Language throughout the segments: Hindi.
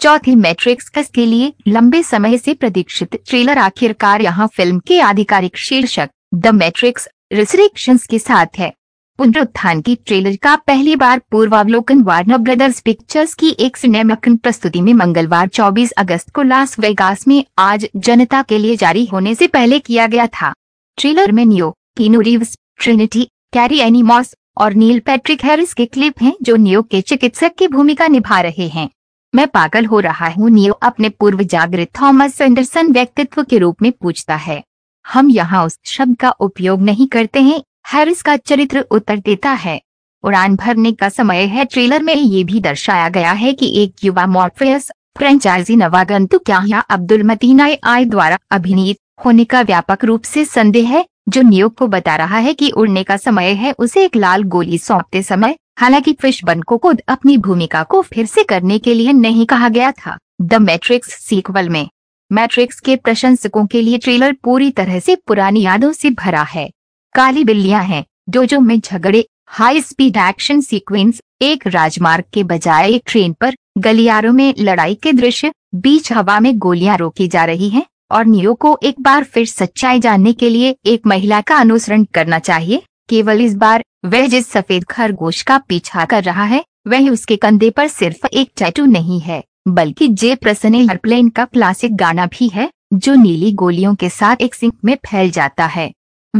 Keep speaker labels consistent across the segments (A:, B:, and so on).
A: चौथी मैट्रिक्स के लिए लंबे समय से प्रतीक्षित ट्रेलर आखिरकार यहाँ फिल्म के आधिकारिक शीर्षक द मैट्रिक्स रिस्ट्रिक्शन के साथ है पुनरुत्थान की ट्रेलर का पहली बार पूर्वावलोकन वार्नर ब्रदर्स पिक्चर्स की एक सिनेमकन प्रस्तुति में मंगलवार 24 अगस्त को लास वेगास में आज जनता के लिए जारी होने से पहले किया गया था ट्रेलर में न्यो किनो रिवस ट्रिनिटी कैरी एनिमॉस और नील पैट्रिक हैरिस के क्लिप हैं जो न्यो के चिकित्सक की भूमिका निभा रहे हैं मैं पागल हो रहा हूँ नियो अपने पूर्व जागृत थॉमस एंडरसन व्यक्तित्व के रूप में पूछता है हम यहाँ उस शब्द का उपयोग नहीं करते हैं हैरिस का चरित्र उत्तर देता है उड़ान भरने का समय है ट्रेलर में ये भी दर्शाया गया है कि एक युवा मॉर्फियस फ्रेंचाइजी क्या याहिया अब्दुल मतीना आय द्वारा अभिनीत होने का व्यापक रूप से संदेह है जो नियोग को बता रहा है कि उड़ने का समय है उसे एक लाल गोली सौंपते समय हालांकि कृष्बन को खुद अपनी भूमिका को फिर से करने के लिए नहीं कहा गया था द मैट्रिक्स सीक्वल में मैट्रिक्स के प्रशंसकों के लिए ट्रेलर पूरी तरह से पुरानी यादों से भरा है काली बिल्लियां हैं डोजो में झगड़े हाई स्पीड एक्शन सीक्वेंस एक राजमार्ग के बजाय एक ट्रेन पर गलियारों में लड़ाई के दृश्य बीच हवा में गोलियां रोकी जा रही हैं और नियो को एक बार फिर सच्चाई जानने के लिए एक महिला का अनुसरण करना चाहिए केवल इस बार वह जिस सफेद खरगोश का पीछा कर रहा है वह उसके कंधे पर सिर्फ एक टैटू नहीं है बल्कि जे प्रसन्न एयरप्लेन का क्लासिक गाना भी है जो नीली गोलियों के साथ एक सिंक में फैल जाता है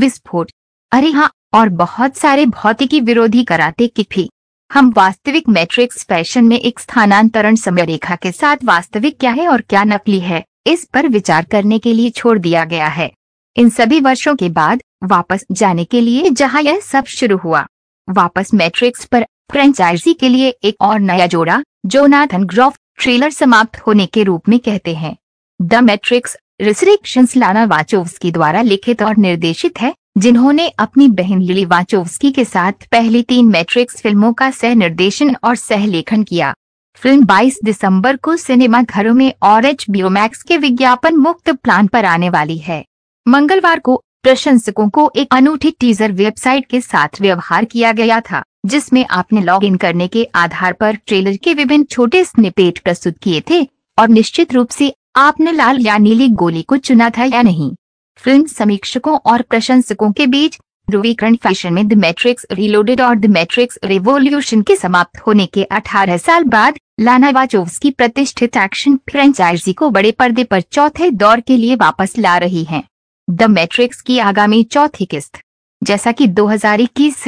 A: विस्फोट अरे हाँ और बहुत सारे भौतिकी विरोधी कराते कि भी हम वास्तविक मैट्रिक्स फैशन में एक स्थानांतरण समय रेखा के साथ वास्तविक क्या है और क्या नकली है इस पर विचार करने के लिए छोड़ दिया गया है इन सभी वर्षों के बाद वापस जाने के लिए जहां यह सब शुरू हुआ वापस मैट्रिक्स पर फ्रेंचाइजी के लिए एक और नया जोड़ा जो नाथन ग्रॉफ ट्रेलर समाप्त होने के रूप में कहते हैं द मैट्रिक्स रिसरेक्शंस लाना वाचोवस्की द्वारा लिखित और निर्देशित है जिन्होंने अपनी बहन लिली वाचोवस्की के साथ पहली तीन मैट्रिक्स फिल्मों का सह निर्देशन और सह लेखन किया फिल्म 22 दिसंबर को सिनेमा घरों में और एच बीओमैक्स के विज्ञापन मुक्त प्लान पर आने वाली है मंगलवार को प्रशंसकों को एक अनूठी टीजर वेबसाइट के साथ व्यवहार किया गया था जिसमें आपने लॉगिन करने के आधार पर ट्रेलर के विभिन्न छोटे स्निपेट प्रस्तुत किए थे और निश्चित रूप से आपने लाल या नीली गोली को चुना था या नहीं फिल्म समीक्षकों और प्रशंसकों के बीच ध्रुवीकरण फैशन में द मैट्रिक्स रिलोडेड और द मैट्रिक्स रिवोल्यूशन के समाप्त होने के 18 साल बाद लाना वाचोव्स की प्रतिष्ठित एक्शन फ्रेंचाइजी को बड़े पर्दे पर चौथे दौर के लिए वापस ला रही है द मैट्रिक्स की आगामी चौथी किस्त जैसा कि 2021 इक्कीस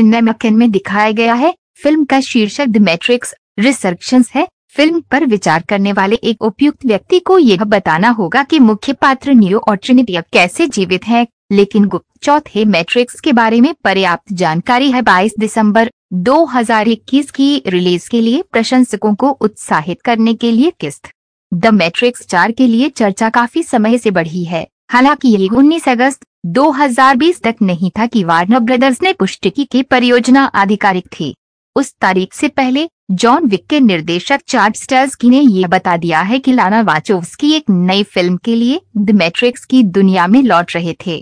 A: में दिखाया गया है फिल्म का शीर्षक द मैट्रिक्स रिसर्क्शन है फिल्म पर विचार करने वाले एक उपयुक्त व्यक्ति को यह बताना होगा कि मुख्य पात्र न्यू और ट्रिनिटी अब कैसे जीवित हैं, लेकिन गुप्त चौथे मैट्रिक्स के बारे में पर्याप्त जानकारी है बाईस दिसम्बर दो की रिलीज के लिए प्रशंसकों को उत्साहित करने के लिए किस्त द मैट्रिक्स चार के लिए चर्चा काफी समय से बढ़ी है हालांकि ये उन्नीस अगस्त 2020 तक नहीं था कि वार्नर ब्रदर्स ने पुष्टि की परियोजना आधिकारिक थी उस तारीख से पहले जॉन विक के निर्देशक चार्ट की ने यह बता दिया है कि लाना की एक नई फिल्म के लिए द मैट्रिक्स की दुनिया में लौट रहे थे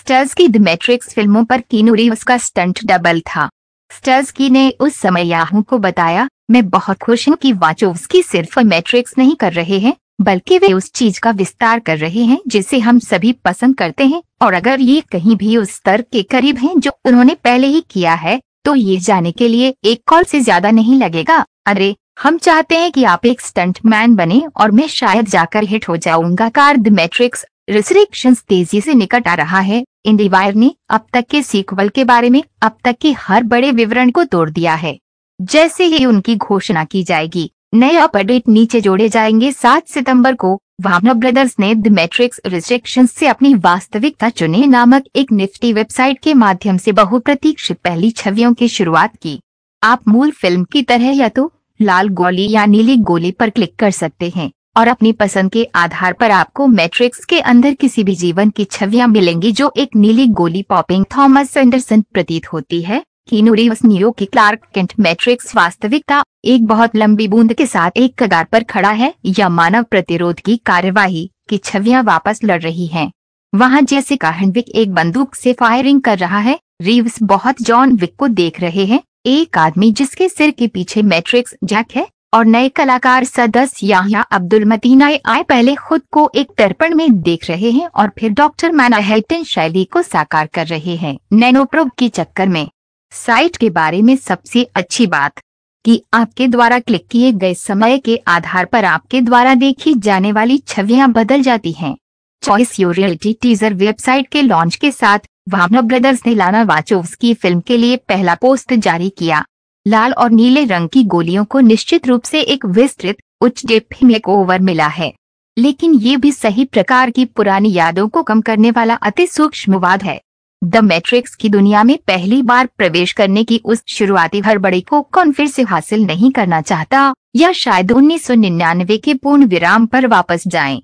A: स्टर्स की द मैट्रिक्स फिल्मों पर कीनूरी उसका स्टंट डबल था स्टर्स की ने उस समय याहू को बताया मैं बहुत खुश हूँ कि वाचोव्स्की सिर्फ मैट्रिक्स नहीं कर रहे हैं बल्कि वे उस चीज का विस्तार कर रहे हैं जिसे हम सभी पसंद करते हैं और अगर ये कहीं भी उस स्तर के करीब हैं जो उन्होंने पहले ही किया है तो ये जाने के लिए एक कॉल से ज्यादा नहीं लगेगा अरे हम चाहते हैं कि आप एक स्टंटमैन बने और मैं शायद जाकर हिट हो जाऊंगा कार्ड मैट्रिक्स रिस्ट्रिक्शन तेजी से निकट आ रहा है इंडिवायर ने अब तक के सीक्वल के बारे में अब तक के हर बड़े विवरण को तोड़ दिया है जैसे ही उनकी घोषणा की जाएगी नए अपडेट नीचे जोड़े जाएंगे 7 सितंबर को वार्नर ब्रदर्स ने द मैट्रिक्स रिस्ट्रिक्शन से अपनी वास्तविकता चुने नामक एक निफ्टी वेबसाइट के माध्यम से बहुप्रतीक्षित पहली छवियों की शुरुआत की आप मूल फिल्म की तरह या तो लाल गोली या नीली गोली पर क्लिक कर सकते हैं और अपनी पसंद के आधार पर आपको मैट्रिक्स के अंदर किसी भी जीवन की छवियां मिलेंगी जो एक नीली गोली पॉपिंग थॉमस एंडरसन प्रतीत होती है Keanu Reeves Clark Kent Matrix वास्तविकता एक बहुत लंबी बूंद के साथ एक कगार पर खड़ा है या मानव प्रतिरोध की कार्यवाही की छवियां वापस लड़ रही हैं। वहां जैसे का एक बंदूक से फायरिंग कर रहा है रिव्स बहुत जॉन विक को देख रहे हैं एक आदमी जिसके सिर के पीछे मैट्रिक्स जैक है और नए कलाकार सदस्य याहिया अब्दुल मतीना आए पहले खुद को एक तर्पण में देख रहे हैं और फिर डॉक्टर मैनहटन शैली को साकार कर रहे हैं नैनोप्रोब के चक्कर में साइट के बारे में सबसे अच्छी बात कि आपके द्वारा क्लिक किए गए समय के आधार पर आपके द्वारा देखी जाने वाली छवियां बदल जाती हैं choice your reality teaser website के लॉन्च के साथ वामना ब्रदर्स ने लाना वाचोव्स की फिल्म के लिए पहला पोस्ट जारी किया लाल और नीले रंग की गोलियों को निश्चित रूप से एक विस्तृत उच्च डेप्थ ओवर मिला है लेकिन ये भी सही प्रकार की पुरानी यादों को कम करने वाला अति सूक्ष्मवाद है द मैट्रिक्स की दुनिया में पहली बार प्रवेश करने की उस शुरुआती हड़बड़ी को कौन फिर से हासिल नहीं करना चाहता या शायद 1999 के पूर्ण विराम पर वापस जाएं।